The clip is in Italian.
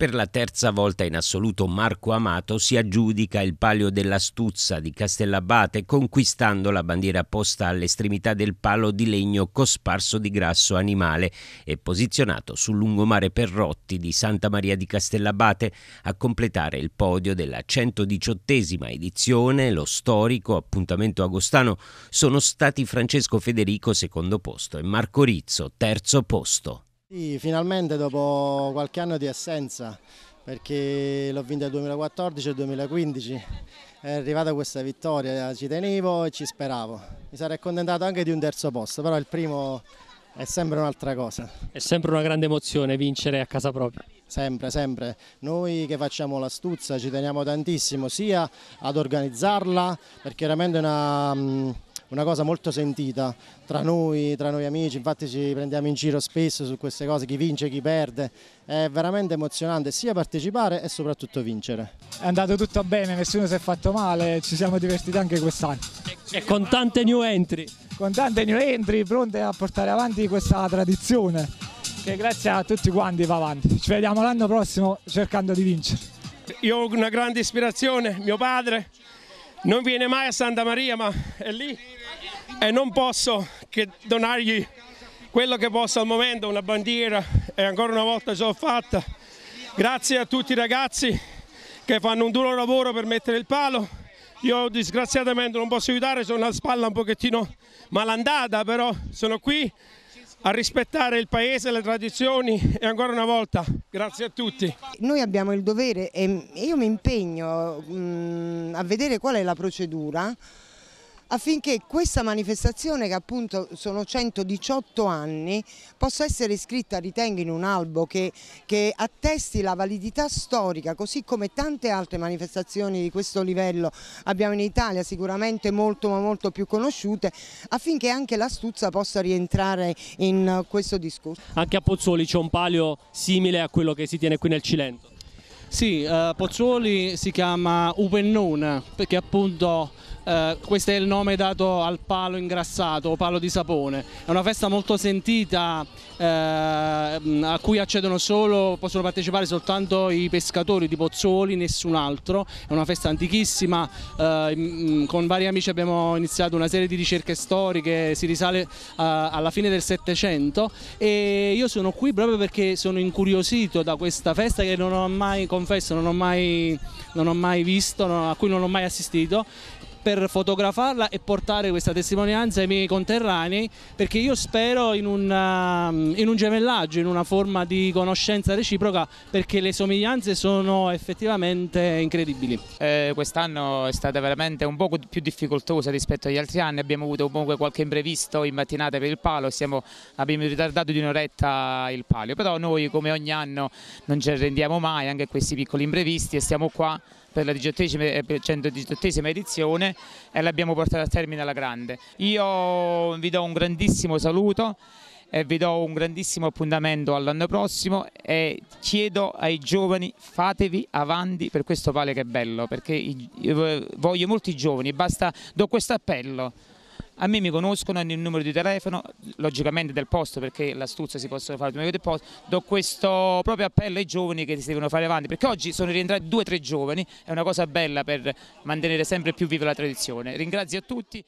Per la terza volta in assoluto Marco Amato si aggiudica il palio dell'Astuzza di Castellabate conquistando la bandiera posta all'estremità del palo di legno cosparso di grasso animale e posizionato sul lungomare Perrotti di Santa Maria di Castellabate a completare il podio della 118esima edizione, lo storico appuntamento agostano, sono stati Francesco Federico secondo posto e Marco Rizzo terzo posto. Sì, finalmente dopo qualche anno di assenza, perché l'ho vinta nel 2014 e 2015, è arrivata questa vittoria, ci tenevo e ci speravo. Mi sarei accontentato anche di un terzo posto, però il primo è sempre un'altra cosa. È sempre una grande emozione vincere a casa propria. Sempre, sempre. Noi che facciamo la stuzza ci teniamo tantissimo sia ad organizzarla, perché veramente è una mm, una cosa molto sentita tra noi, tra noi amici, infatti ci prendiamo in giro spesso su queste cose, chi vince, chi perde, è veramente emozionante sia partecipare e soprattutto vincere. È andato tutto bene, nessuno si è fatto male, ci siamo divertiti anche quest'anno. E con tante new entry. Con tante new entry, pronte a portare avanti questa tradizione che grazie a tutti quanti va avanti. Ci vediamo l'anno prossimo cercando di vincere. Io ho una grande ispirazione, mio padre non viene mai a Santa Maria ma è lì e non posso che donargli quello che posso al momento, una bandiera e ancora una volta ce l'ho fatta. Grazie a tutti i ragazzi che fanno un duro lavoro per mettere il palo. Io disgraziatamente non posso aiutare, sono alla spalla un pochettino malandata, però sono qui a rispettare il paese, le tradizioni e ancora una volta grazie a tutti. Noi abbiamo il dovere e io mi impegno mm, a vedere qual è la procedura affinché questa manifestazione che appunto sono 118 anni possa essere iscritta, ritengo, in un albo che, che attesti la validità storica così come tante altre manifestazioni di questo livello abbiamo in Italia sicuramente molto ma molto più conosciute affinché anche la possa rientrare in questo discorso. Anche a Pozzoli c'è un palio simile a quello che si tiene qui nel Cilento? Sì, eh, Pozzuoli si chiama Upennone perché appunto eh, questo è il nome dato al palo ingrassato o palo di sapone. È una festa molto sentita eh, a cui accedono solo, possono partecipare soltanto i pescatori di Pozzuoli, nessun altro. È una festa antichissima, eh, mm, con vari amici abbiamo iniziato una serie di ricerche storiche, si risale eh, alla fine del Settecento e io sono qui proprio perché sono incuriosito da questa festa che non ho mai conosciuto confesso non ho mai, non ho mai visto, non, a cui non ho mai assistito per fotografarla e portare questa testimonianza ai miei conterranei perché io spero in, una, ehm, in un gemellaggio, in una forma di conoscenza reciproca perché le somiglianze sono effettivamente incredibili. Eh, Quest'anno è stata veramente un po' più difficoltosa rispetto agli altri anni, abbiamo avuto comunque qualche imprevisto in mattinata per il palo, siamo, abbiamo ritardato di un'oretta il palio, però noi come ogni anno non ci arrendiamo mai, anche a questi piccoli imprevisti e siamo qua per la 118esima eh, edizione e l'abbiamo portata a termine alla grande. Io vi do un grandissimo saluto e vi do un grandissimo appuntamento all'anno prossimo e chiedo ai giovani fatevi avanti per questo vale che è bello perché voglio molti giovani, basta, do questo appello a me mi conoscono, hanno il numero di telefono, logicamente del posto perché l'astuzia si possono fare numero del posto, do questo proprio appello ai giovani che si devono fare avanti, perché oggi sono rientrati due o tre giovani, è una cosa bella per mantenere sempre più viva la tradizione. Ringrazio a tutti.